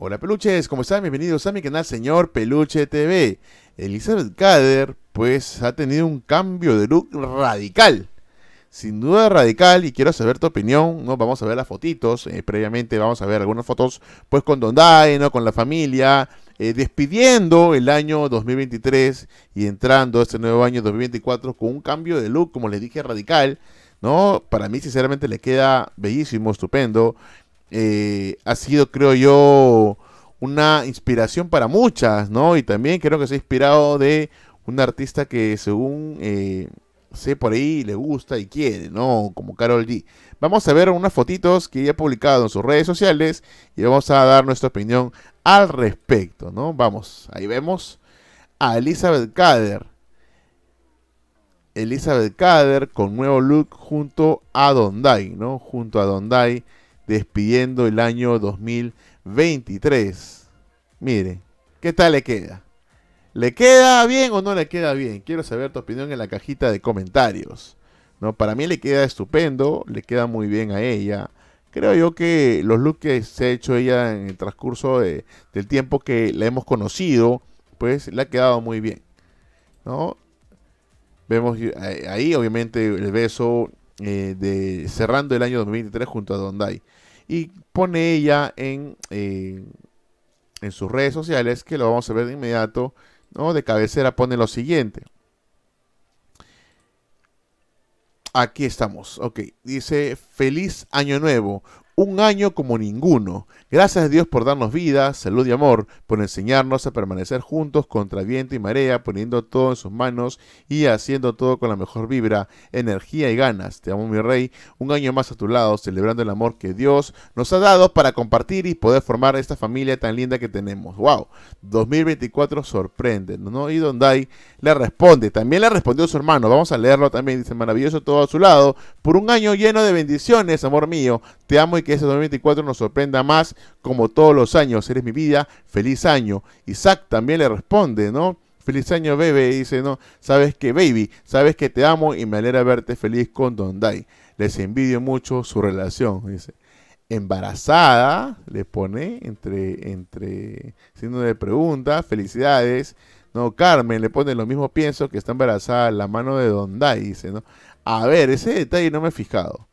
Hola peluches, ¿cómo están? Bienvenidos a mi canal Señor Peluche TV. Elizabeth Kader pues ha tenido un cambio de look radical. Sin duda radical y quiero saber tu opinión, ¿no? Vamos a ver las fotitos, eh, previamente vamos a ver algunas fotos pues con don ¿no? Con la familia, eh, despidiendo el año 2023 y entrando este nuevo año 2024 con un cambio de look, como les dije, radical. ¿no? Para mí, sinceramente, le queda bellísimo, estupendo. Eh, ha sido, creo yo, una inspiración para muchas, ¿no? Y también creo que se ha inspirado de un artista que según eh, sé por ahí le gusta y quiere, ¿no? Como Carol G. Vamos a ver unas fotitos que ella ha publicado en sus redes sociales y vamos a dar nuestra opinión al respecto, ¿no? Vamos, ahí vemos a Elizabeth Kader. Elizabeth Kader con nuevo look junto a Dondai, ¿no? Junto a Dondai despidiendo el año 2023. Mire, ¿qué tal le queda? ¿Le queda bien o no le queda bien? Quiero saber tu opinión en la cajita de comentarios. No, para mí le queda estupendo, le queda muy bien a ella. Creo yo que los looks que se ha hecho ella en el transcurso del tiempo que la hemos conocido, pues le ha quedado muy bien. ¿no? Vemos ahí, obviamente, el beso eh, de cerrando el año 2023 junto a Dondai y pone ella en, en sus redes sociales, que lo vamos a ver de inmediato, ¿no? de cabecera pone lo siguiente. Aquí estamos, ok. Dice, feliz año nuevo, un año como ninguno. Gracias a Dios por darnos vida, salud y amor, por enseñarnos a permanecer juntos contra viento y marea, poniendo todo en sus manos y haciendo todo con la mejor vibra, energía y ganas. Te amo, mi rey, un año más a tu lado, celebrando el amor que Dios nos ha dado para compartir y poder formar esta familia tan linda que tenemos. ¡Wow! 2024 sorprende, ¿no? Y Dondai le responde, también le respondió su hermano, vamos a leerlo también, dice, maravilloso todo a su lado, por un año lleno de bendiciones, amor mío, te amo y que ese 2024 nos sorprenda más como todos los años. Eres mi vida, feliz año. Isaac también le responde, ¿no? Feliz año, bebé. dice, no, sabes que, baby, sabes que te amo y me alegra verte feliz con Don Day. Les envidio mucho su relación. Dice, embarazada, le pone entre, entre, signo de pregunta, felicidades. No, Carmen le pone lo mismo pienso que está embarazada la mano de Don dai dice, ¿no? A ver, ese detalle no me he fijado.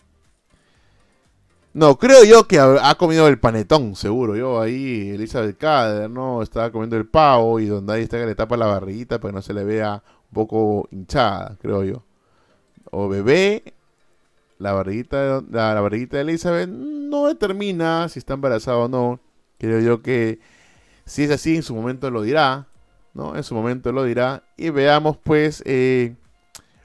No, creo yo que ha, comido el panetón, seguro. Yo ahí, Elizabeth Cader, ¿no? Estaba comiendo el pavo y donde ahí está que le tapa la barriguita para que no se le vea un poco hinchada, creo yo. O bebé, la barriguita, la, la barriguita de Elizabeth no determina si está embarazada o no. Creo yo que si es así, en su momento lo dirá, ¿no? En su momento lo dirá. Y veamos, pues, eh,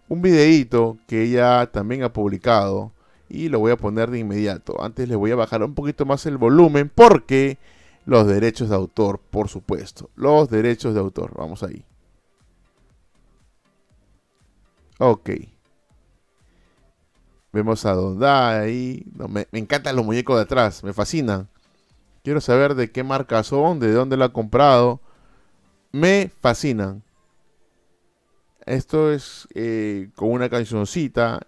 un videíto que ella también ha publicado y lo voy a poner de inmediato. Antes le voy a bajar un poquito más el volumen porque los derechos de autor, por supuesto. Los derechos de autor, vamos ahí. Ok. Vemos a dónde No, me, encantan los muñecos de atrás, me fascinan. Quiero saber de qué marca son, de dónde lo ha comprado. Me fascinan. Esto es eh, con una cancioncita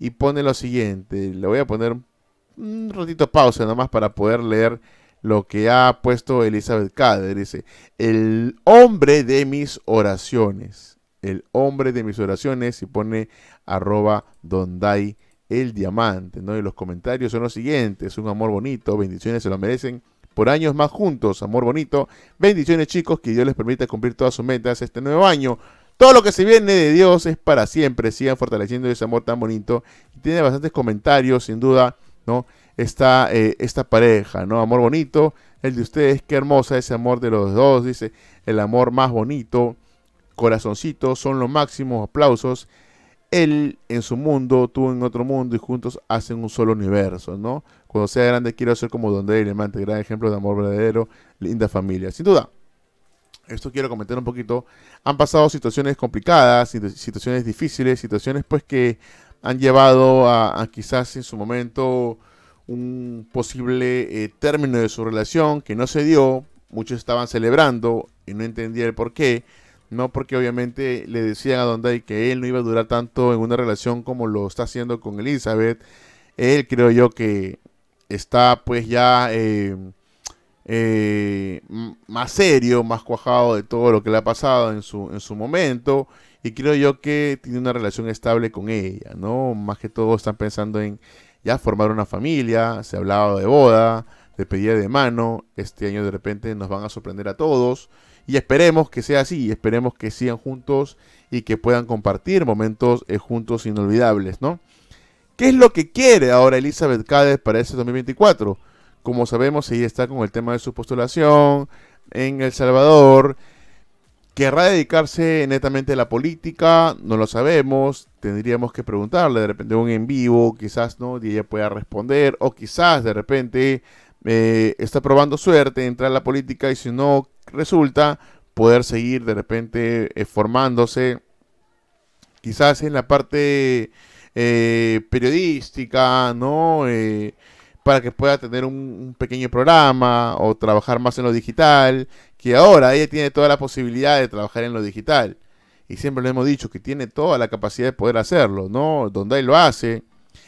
y pone lo siguiente. Le voy a poner un ratito pausa nomás para poder leer lo que ha puesto Elizabeth Cader. Dice, el hombre de mis oraciones. El hombre de mis oraciones y pone arroba hay el diamante, ¿no? Y los comentarios son los siguientes. Un amor bonito, bendiciones se lo merecen. Por años más juntos, amor bonito. Bendiciones chicos, que Dios les permita cumplir todas sus metas este nuevo año. Todo lo que se viene de Dios es para siempre. Sigan fortaleciendo ese amor tan bonito. Tiene bastantes comentarios, sin duda, ¿no? Esta, eh, esta pareja, ¿no? Amor bonito. El de ustedes, qué hermosa ese amor de los dos. Dice, el amor más bonito. corazoncito, son los máximos aplausos. Él en su mundo, tú en otro mundo y juntos hacen un solo universo, ¿no? Cuando sea grande quiero ser como Don Dale, gran ejemplo de amor verdadero, linda familia. Sin duda, esto quiero comentar un poquito, han pasado situaciones complicadas, situaciones difíciles, situaciones pues que han llevado a, quizás en su momento un posible eh, término de su relación que no se dio, muchos estaban celebrando y no entendía el por qué, no porque obviamente le decían a Don Day que él no iba a durar tanto en una relación como lo está haciendo con Elizabeth, él creo yo que está pues ya... Eh, eh, más serio, más cuajado de todo lo que le ha pasado en su, momento. Y creo yo que tiene una relación estable con ella, ¿no? Más que todo están pensando en ya formar una familia, se ha hablado de boda, de pedida de mano. Este año de repente nos van a sorprender a todos. Y esperemos que sea así, esperemos que sigan juntos y que puedan compartir momentos eh, juntos inolvidables, ¿no? ¿Qué es lo que quiere ahora Elizabeth Cades para ese 2024? Como sabemos, ella está con el tema de su postulación en El Salvador. ¿Querrá dedicarse netamente a la política? No lo sabemos. Tendríamos que preguntarle de repente un en vivo, quizás no, y ella pueda responder. O quizás de repente eh, está probando suerte, entrar a la política y si no resulta, poder seguir de repente eh, formándose. Quizás en la parte eh, periodística, ¿no? para que pueda tener un, pequeño programa o trabajar más en lo digital, que ahora ella tiene toda la posibilidad de trabajar en lo digital. Y siempre le hemos dicho, que tiene toda la capacidad de poder hacerlo, ¿no? Donde él lo hace,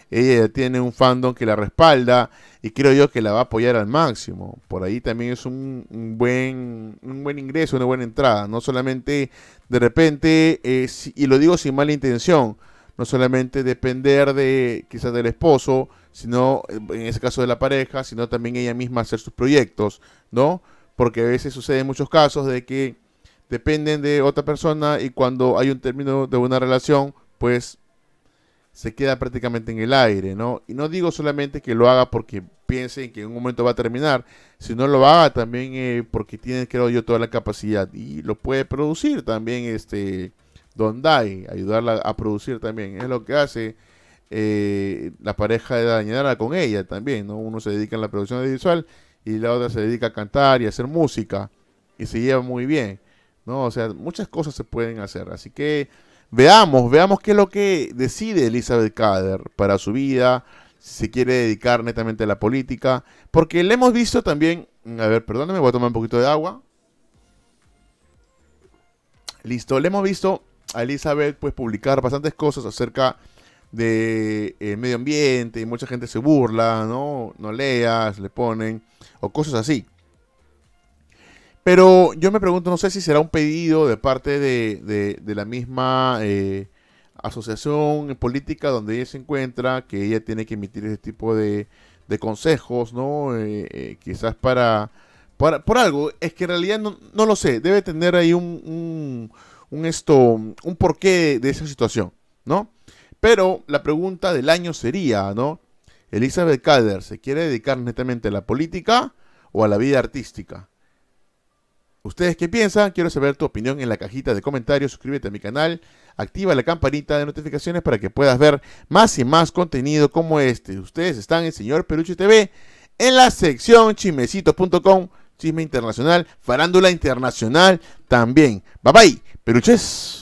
ella tiene un fandom que la respalda y creo yo que la va a apoyar al máximo. Por ahí también es un, buen, un buen ingreso, una buena entrada, no solamente de repente, eh, y lo digo sin mala intención, no solamente depender de quizás del esposo, sino eh, en ese caso de la pareja, sino también ella misma hacer sus proyectos, ¿no? Porque a veces sucede en muchos casos de que dependen de otra persona y cuando hay un término de una relación, pues se queda prácticamente en el aire, ¿no? Y no digo solamente que lo haga porque piensen que en un momento va a terminar, sino lo haga también eh, porque tiene, creo yo, toda la capacidad y lo puede producir también este hay ayudarla a producir también. Es lo que hace eh, la pareja de Dañada con ella también, ¿no? Uno se dedica a la producción audiovisual y la otra se dedica a cantar y a hacer música y se lleva muy bien, ¿no? O sea, muchas cosas se pueden hacer. Así que veamos, veamos qué es lo que decide Elizabeth kader para su vida, si se quiere dedicar netamente a la política, porque le hemos visto también, a ver, perdóname, voy a tomar un poquito de agua. Listo, le hemos visto a Elizabeth pues, publicar bastantes cosas acerca de eh, medio ambiente y mucha gente se burla, ¿no? No leas, le ponen, o cosas así. Pero yo me pregunto, no sé si será un pedido de parte de, la misma eh, asociación política donde ella se encuentra, que ella tiene que emitir ese tipo de, consejos, ¿no? Eh, quizás para, por algo, es que en realidad no, lo sé, debe tener ahí un un esto, un porqué de esa situación, ¿no? Pero la pregunta del año sería, ¿no? Elizabeth Calder, ¿se quiere dedicar netamente a la política o a la vida artística? ¿Ustedes qué piensan? Quiero saber tu opinión en la cajita de comentarios. Suscríbete a mi canal, activa la campanita de notificaciones para que puedas ver más y más contenido como este. Ustedes están en Señor Peluche TV en la sección chimecitos.com internacional, farándula internacional también. Bye bye, peruches.